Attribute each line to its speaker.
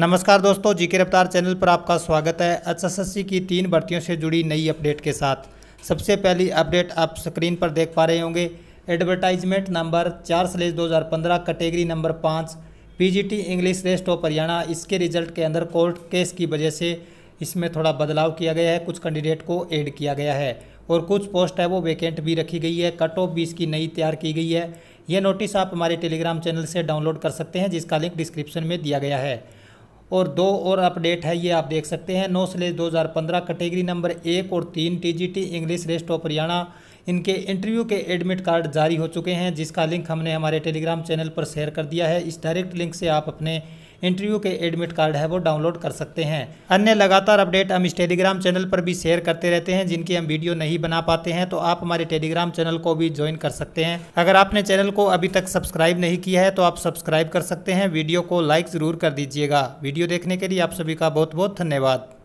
Speaker 1: नमस्कार दोस्तों जीके रफ्तार चैनल पर आपका स्वागत है एचएसएससी की तीन भर्तियों से जुड़ी नई अपडेट के साथ सबसे पहली अपडेट आप स्क्रीन पर देख पा रहे होंगे एडवर्टाइजमेंट नंबर चार स्लेज दो हज़ार पंद्रह कैटेगरी नंबर पाँच PGT English rest of Haryana इसके रिजल्ट के अंदर कोर्ट केस की वजह से इसमें थोड़ा बदलाव किया गया है कुछ कैंडिडेट को एड किया गया है और कुछ पोस्ट है वो वैकेंट भी रखी गई है कट ऑफ भी इसकी नई तैयार की गई है ये नोटिस आप हमारे टेलीग्राम चैनल से डाउनलोड कर सकते हैं जिसका लिंक डिस्क्रिप्शन में दिया गया है और दो और अपडेट है ये आप देख सकते हैं नौ स्लेज दो हज़ार पंद्रह कैटेगरी नंबर एक और तीन T G T English rest of Haryana इनके इंटरव्यू के एडमिट कार्ड जारी हो चुके हैं जिसका लिंक हमने हमारे टेलीग्राम चैनल पर शेयर कर दिया है इस डायरेक्ट लिंक से आप अपने इंटरव्यू के एडमिट कार्ड है वो डाउनलोड कर सकते हैं अन्य लगातार अपडेट हम इस टेलीग्राम चैनल पर भी शेयर करते रहते हैं जिनकी हम वीडियो नहीं बना पाते हैं तो आप हमारे टेलीग्राम चैनल को भी ज्वाइन कर सकते हैं अगर आपने चैनल को अभी तक सब्सक्राइब नहीं किया है तो आप सब्सक्राइब कर सकते हैं वीडियो को लाइक ज़रूर कर दीजिएगा वीडियो देखने के लिए आप सभी का बहुत बहुत धन्यवाद